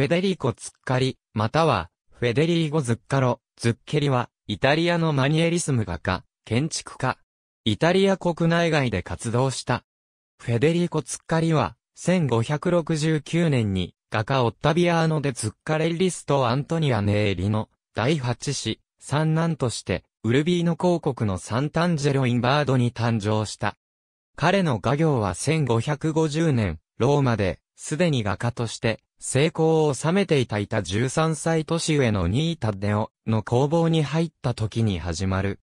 フェデリコ・ツッカリ、または、フェデリーゴ・ズッカロ、ズッケリは、イタリアのマニエリスム画家、建築家。イタリア国内外で活動した。フェデリコ・ツッカリは、1569年に、画家オッタビアーノ・デ・ツッカレリスト・アントニア・ネーリの、第8子、三男として、ウルビーノ公国のサンタンジェロ・インバードに誕生した。彼の画業は1550年、ローマで、すでに画家として、成功を収めていたいた13歳年上のニータデオの工房に入った時に始まる。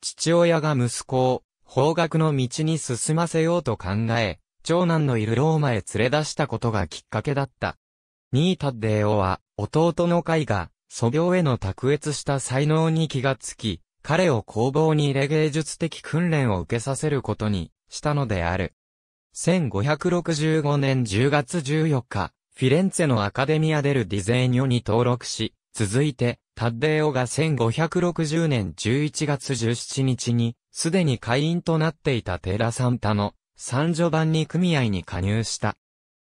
父親が息子を法学の道に進ませようと考え、長男のいるローマへ連れ出したことがきっかけだった。ニータデオは弟の会が素描への卓越した才能に気がつき、彼を工房に入れ芸術的訓練を受けさせることにしたのである。1565年10月14日、フィレンツェのアカデミア・デル・ディゼーニョに登録し、続いて、タッデーオが1560年11月17日に、すでに会員となっていたテラ・サンタの、サンジョバンニ組合に加入した。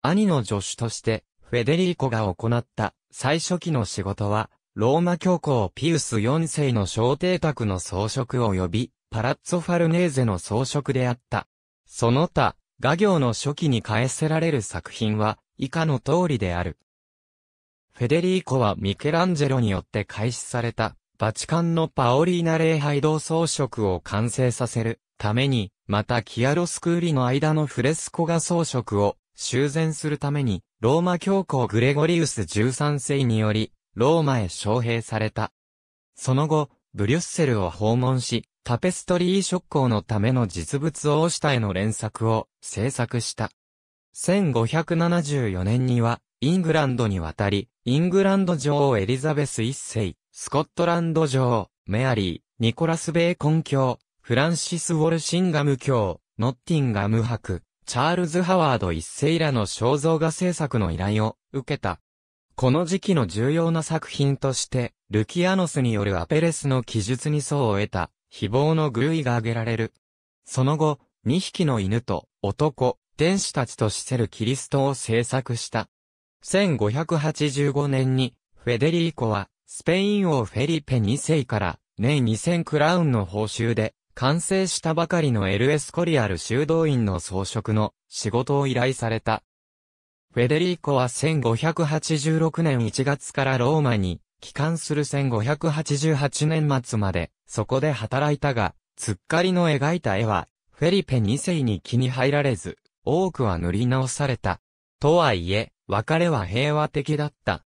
兄の助手として、フェデリーコが行った最初期の仕事は、ローマ教皇ピウス4世の小邸宅の装飾及び、パラッツォファルネーゼの装飾であった。その他、画業の初期に返せられる作品は、以下の通りである。フェデリーコはミケランジェロによって開始された、バチカンのパオリーナ礼拝堂装飾を完成させるために、またキアロスクーリの間のフレスコ画装飾を修繕するために、ローマ教皇グレゴリウス13世により、ローマへ招聘された。その後、ブリュッセルを訪問し、タペストリー職工のための実物し下絵の連作を制作した。1574年には、イングランドに渡り、イングランド女王エリザベス一世、スコットランド女王、メアリー、ニコラス・ベーコン卿、フランシス・ウォルシンガム卿、ノッティンガム伯、チャールズ・ハワード一世らの肖像画制作の依頼を受けた。この時期の重要な作品として、ルキアノスによるアペレスの記述に層を得た、非謗の偶イが挙げられる。その後、2匹の犬と男、天使たちと死せるキリストを制作した。1585年に、フェデリーコは、スペイン王フェリペ2世から年2000クラウンの報酬で、完成したばかりのエルエスコリアル修道院の装飾の仕事を依頼された。フェデリーコは1586年1月からローマに帰還する1588年末までそこで働いたが、つっかりの描いた絵はフェリペ2世に気に入られず、多くは塗り直された。とはいえ、別れは平和的だった。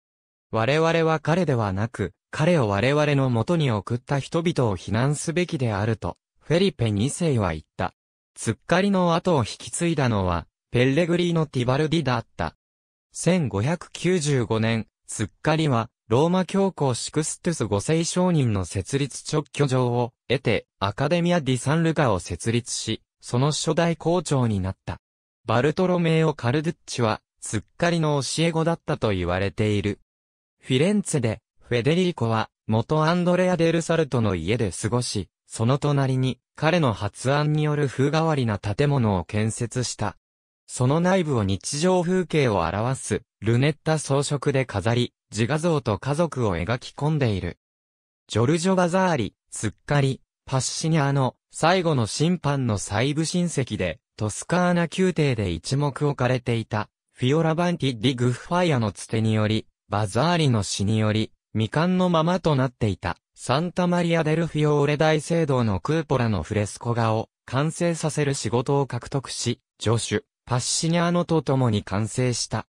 我々は彼ではなく、彼を我々の元に送った人々を非難すべきであると、フェリペ2世は言った。つっかりの後を引き継いだのは、ペッレグリーノ・ティバルディだった。1595年、つっかりは、ローマ教皇シクストゥス5世商人の設立直居状を得て、アカデミア・ディ・サンルカを設立し、その初代校長になった。バルトロメーオ・カルドゥッチは、すっかりの教え子だったと言われている。フィレンツェで、フェデリーコは、元アンドレア・デル・サルトの家で過ごし、その隣に、彼の発案による風変わりな建物を建設した。その内部を日常風景を表す、ルネッタ装飾で飾り、自画像と家族を描き込んでいる。ジョルジョ・バザーリ、すっかり、パッシニアの最後の審判の細部親戚で、トスカーナ宮廷で一目置かれていた、フィオラバンティ・ディ・グッファイアのつてにより、バザーリの死により、未完のままとなっていた、サンタマリア・デルフィオーレ大聖堂のクーポラのフレスコ画を完成させる仕事を獲得し、助手、パッシニャーノと共に完成した。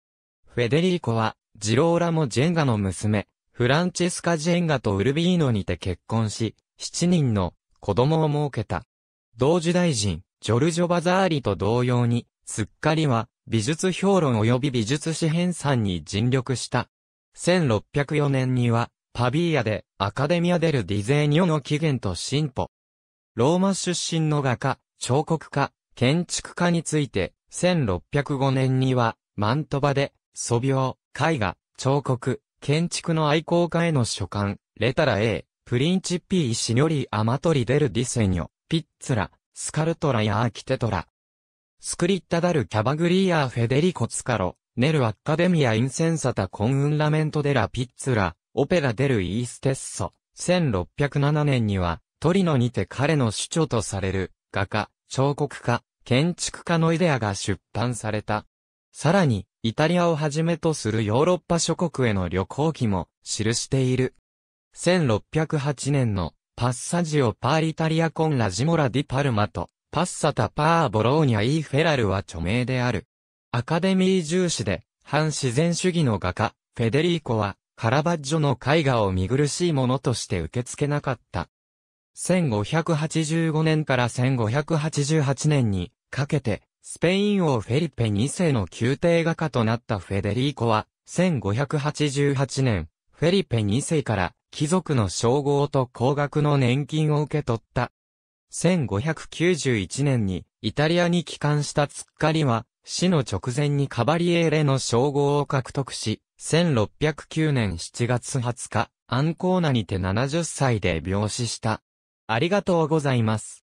フェデリーコは、ジローラモ・ジェンガの娘、フランチェスカ・ジェンガとウルビーノにて結婚し、7人の子供を設けた。同時大臣、ジョルジョ・バザーリと同様に、すっかりは、美術評論及び美術史編纂に尽力した。1604年には、パビーヤで、アカデミア・デル・ディゼーニョの起源と進歩。ローマ出身の画家、彫刻家、建築家について、1605年には、マントバで、素描、絵画、彫刻、建築の愛好家への書簡、レタラ A、プリンチピー・シニョリアマトリデルディセニョ、ピッツラ、スカルトラやアーキテトラ。スクリッタダルキャバグリーアーフェデリコツカロ、ネルアッカデミアインセンサタコンウンラメントデラピッツラ、オペラデルイーステッソ。1607年には、トリノにて彼の主張とされる、画家、彫刻家、建築家のイデアが出版された。さらに、イタリアをはじめとするヨーロッパ諸国への旅行記も記している。1608年のパッサジオパーリタリアコンラジモラディパルマと、パッサタパーボローニャイーフェラルは著名である。アカデミー重視で、反自然主義の画家、フェデリーコは、カラバッジョの絵画を見苦しいものとして受け付けなかった。1585年から1588年にかけて、スペイン王フェリペ2世の宮廷画家となったフェデリーコは、1588年、フェリペ2世から貴族の称号と高額の年金を受け取った。1591年にイタリアに帰還したツッカリは死の直前にカバリエーレの称号を獲得し、1609年7月20日、アンコーナにて70歳で病死した。ありがとうございます。